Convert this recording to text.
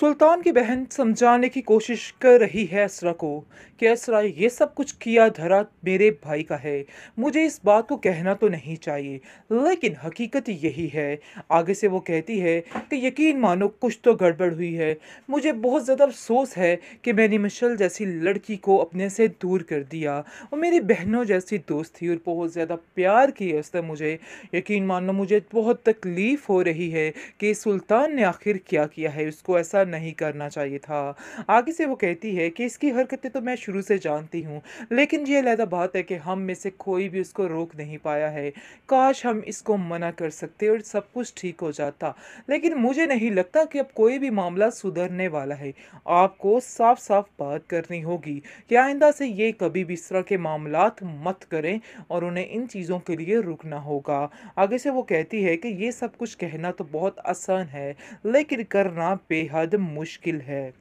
सुल्तान की बहन समझाने की कोशिश कर रही है असरा को कि असरा ये सब कुछ किया धरा मेरे भाई का है मुझे इस बात को कहना तो नहीं चाहिए लेकिन हकीकत यही है आगे से वो कहती है कि यकीन मानो कुछ तो गड़बड़ हुई है मुझे बहुत ज़्यादा अफसोस है कि मैंने मिशल जैसी लड़की को अपने से दूर कर दिया और मेरी बहनों जैसी दोस्त थी और बहुत ज़्यादा प्यार की है उसने मुझे यकीन मानो मुझे बहुत तकलीफ़ हो रही है कि सुल्तान ने आखिर क्या किया है उसको ऐसा नहीं करना चाहिए था आगे से वो कहती है कि इसकी हरकतें तो मैं शुरू से जानती हूँ लेकिन ये लहदा बात है कि हम में से कोई भी उसको रोक नहीं पाया है काश हम इसको मना कर सकते और सब कुछ ठीक हो जाता लेकिन मुझे नहीं लगता कि अब कोई भी मामला सुधरने वाला है आपको साफ साफ बात करनी होगी कि आइंदा से ये कभी भी इस तरह के मामला मत करें और उन्हें इन चीज़ों के लिए रुकना होगा आगे से वो कहती है कि ये सब कुछ कहना तो बहुत आसान है लेकिन करना बेहद मुश्किल है